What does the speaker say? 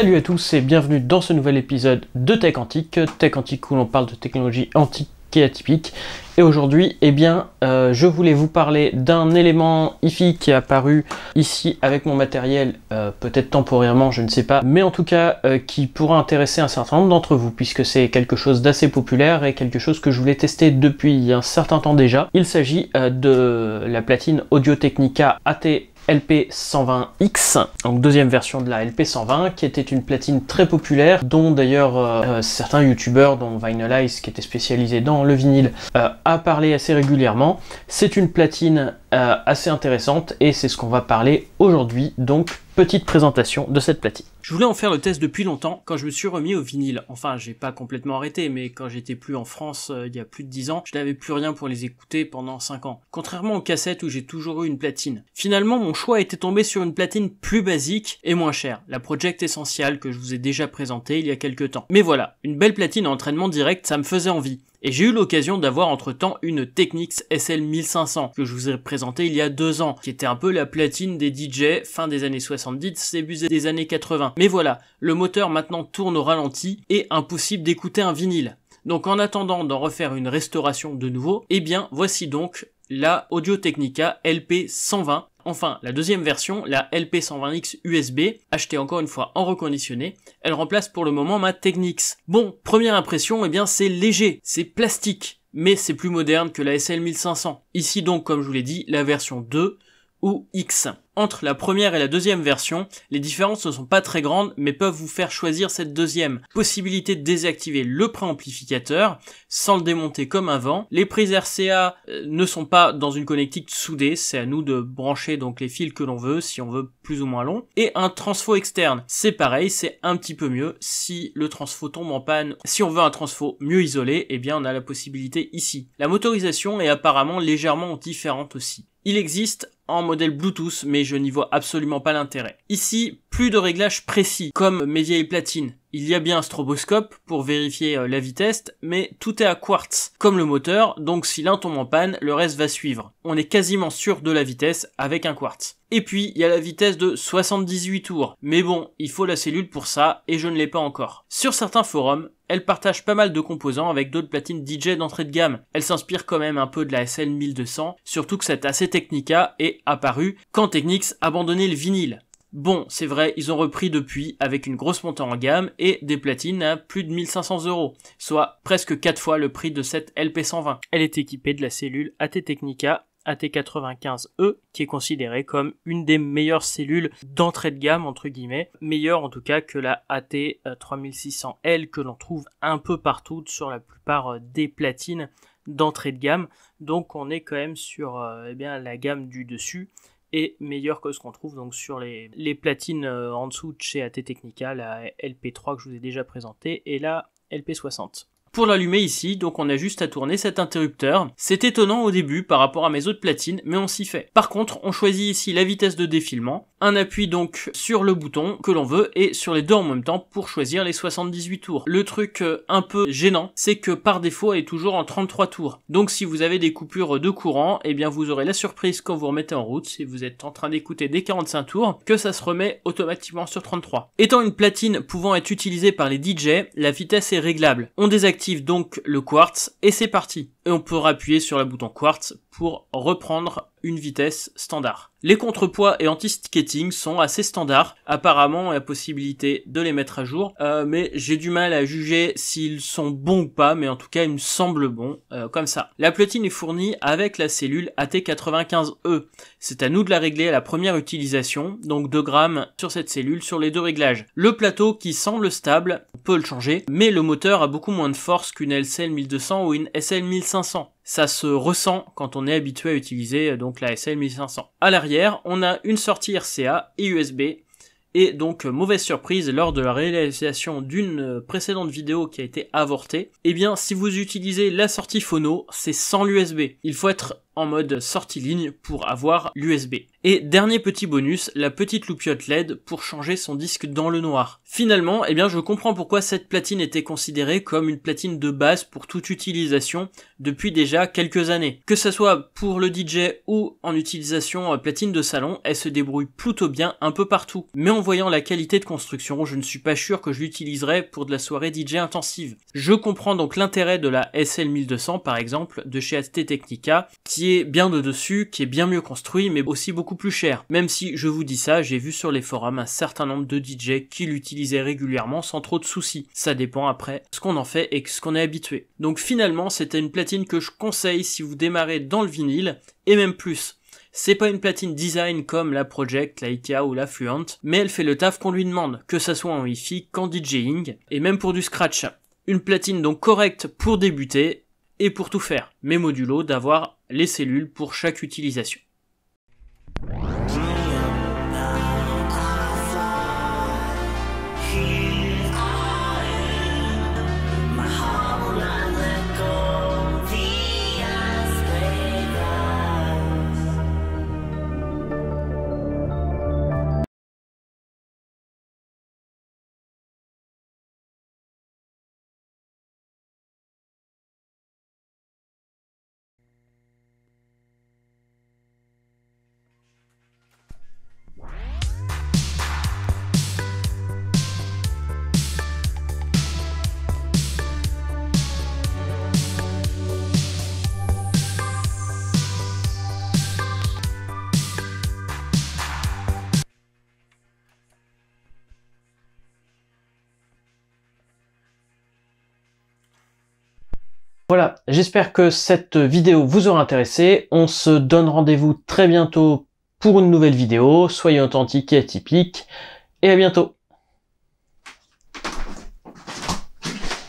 Salut à tous et bienvenue dans ce nouvel épisode de Tech Antique, Tech Antique où l'on parle de technologie antique et atypique. Et aujourd'hui, eh bien, euh, je voulais vous parler d'un élément IFI qui est apparu ici avec mon matériel, euh, peut-être temporairement, je ne sais pas, mais en tout cas euh, qui pourra intéresser un certain nombre d'entre vous puisque c'est quelque chose d'assez populaire et quelque chose que je voulais tester depuis un certain temps déjà. Il s'agit de la platine Audio Technica AT LP120X, donc deuxième version de la LP120, qui était une platine très populaire, dont d'ailleurs euh, euh, certains youtubeurs, dont Vinylize, qui était spécialisé dans le vinyle, euh, a parlé assez régulièrement. C'est une platine assez intéressante et c'est ce qu'on va parler aujourd'hui, donc petite présentation de cette platine. Je voulais en faire le test depuis longtemps, quand je me suis remis au vinyle. Enfin, j'ai pas complètement arrêté, mais quand j'étais plus en France euh, il y a plus de 10 ans, je n'avais plus rien pour les écouter pendant 5 ans. Contrairement aux cassettes où j'ai toujours eu une platine. Finalement, mon choix était tombé sur une platine plus basique et moins chère, la Project Essential que je vous ai déjà présentée il y a quelques temps. Mais voilà, une belle platine à entraînement direct, ça me faisait envie. Et j'ai eu l'occasion d'avoir entre-temps une Technics SL 1500 que je vous ai présenté il y a deux ans, qui était un peu la platine des DJ fin des années 70, début des années 80. Mais voilà, le moteur maintenant tourne au ralenti et impossible d'écouter un vinyle. Donc en attendant d'en refaire une restauration de nouveau, eh bien voici donc la Audio Technica LP120. Enfin, la deuxième version, la LP120X USB, achetée encore une fois en reconditionné, elle remplace pour le moment ma Technics. Bon, première impression, eh bien c'est léger, c'est plastique, mais c'est plus moderne que la SL1500. Ici donc, comme je vous l'ai dit, la version 2, ou X. Entre la première et la deuxième version, les différences ne sont pas très grandes mais peuvent vous faire choisir cette deuxième. Possibilité de désactiver le préamplificateur sans le démonter comme avant. Les prises RCA euh, ne sont pas dans une connectique soudée, c'est à nous de brancher donc les fils que l'on veut si on veut plus ou moins long. Et un transfo externe, c'est pareil, c'est un petit peu mieux si le transfo tombe en panne. Si on veut un transfo mieux isolé, eh bien on a la possibilité ici. La motorisation est apparemment légèrement différente aussi. Il existe en modèle Bluetooth, mais je n'y vois absolument pas l'intérêt. Ici, plus de réglages précis, comme mes vieilles platines. Il y a bien un stroboscope pour vérifier euh, la vitesse, mais tout est à quartz, comme le moteur, donc si l'un tombe en panne, le reste va suivre. On est quasiment sûr de la vitesse avec un quartz. Et puis, il y a la vitesse de 78 tours. Mais bon, il faut la cellule pour ça, et je ne l'ai pas encore. Sur certains forums, elle partage pas mal de composants avec d'autres platines DJ d'entrée de gamme. Elle s'inspire quand même un peu de la SL 1200, surtout que cette assez Technica est apparue quand Technics abandonnait le vinyle. Bon, c'est vrai, ils ont repris depuis avec une grosse montée en gamme et des platines à plus de 1500 euros, soit presque 4 fois le prix de cette LP120. Elle est équipée de la cellule AT Technica AT95E e, qui est considérée comme une des meilleures cellules d'entrée de gamme entre guillemets, meilleure en tout cas que la AT3600L euh, que l'on trouve un peu partout sur la plupart euh, des platines d'entrée de gamme. Donc on est quand même sur euh, eh bien, la gamme du dessus et meilleur que ce qu'on trouve donc sur les, les platines euh, en dessous de chez AT Technica, la LP3 que je vous ai déjà présentée et la LP60. Pour l'allumer ici, donc on a juste à tourner cet interrupteur. C'est étonnant au début par rapport à mes autres platines, mais on s'y fait. Par contre, on choisit ici la vitesse de défilement, un appui donc sur le bouton que l'on veut et sur les deux en même temps pour choisir les 78 tours. Le truc euh, un peu gênant, c'est que par défaut elle est toujours en 33 tours. Donc si vous avez des coupures de courant, eh bien vous aurez la surprise quand vous remettez en route, si vous êtes en train d'écouter des 45 tours, que ça se remet automatiquement sur 33. Étant une platine pouvant être utilisée par les DJ, la vitesse est réglable. On désactive donc le quartz et c'est parti et on peut appuyer sur le bouton quartz pour reprendre une vitesse standard. Les contrepoids et anti sticketing sont assez standards. Apparemment, la possibilité de les mettre à jour, euh, mais j'ai du mal à juger s'ils sont bons ou pas, mais en tout cas, ils me semblent bons euh, comme ça. La platine est fournie avec la cellule AT95E. E. C'est à nous de la régler à la première utilisation, donc 2 grammes sur cette cellule sur les deux réglages. Le plateau qui semble stable peut le changer, mais le moteur a beaucoup moins de force qu'une LCL 1200 ou une SL 1500. Ça se ressent quand on est habitué à utiliser euh, donc la SL 1500. À l'arrière, on a une sortie RCA et USB. Et donc, euh, mauvaise surprise, lors de la réalisation d'une euh, précédente vidéo qui a été avortée, eh bien, si vous utilisez la sortie phono, c'est sans l'USB. Il faut être en mode sortie ligne pour avoir l'USB. Et dernier petit bonus, la petite loupiote LED pour changer son disque dans le noir. Finalement, eh bien je comprends pourquoi cette platine était considérée comme une platine de base pour toute utilisation depuis déjà quelques années. Que ce soit pour le DJ ou en utilisation euh, platine de salon, elle se débrouille plutôt bien un peu partout. Mais en voyant la qualité de construction, je ne suis pas sûr que je l'utiliserais pour de la soirée DJ intensive. Je comprends donc l'intérêt de la SL1200 par exemple de chez at Technica qui est bien de dessus, qui est bien mieux construit, mais aussi beaucoup plus cher. Même si, je vous dis ça, j'ai vu sur les forums un certain nombre de DJ qui l'utilisaient régulièrement sans trop de soucis. Ça dépend après ce qu'on en fait et ce qu'on est habitué. Donc finalement, c'était une platine que je conseille si vous démarrez dans le vinyle, et même plus. C'est pas une platine design comme la Project, la IKEA ou la Fluent, mais elle fait le taf qu'on lui demande, que ça soit en Wi-Fi qu'en DJing, et même pour du scratch. Une platine donc correcte pour débuter, et pour tout faire, mes modulo d'avoir les cellules pour chaque utilisation. Voilà, j'espère que cette vidéo vous aura intéressé. On se donne rendez-vous très bientôt pour une nouvelle vidéo. Soyez authentiques et atypiques. Et à bientôt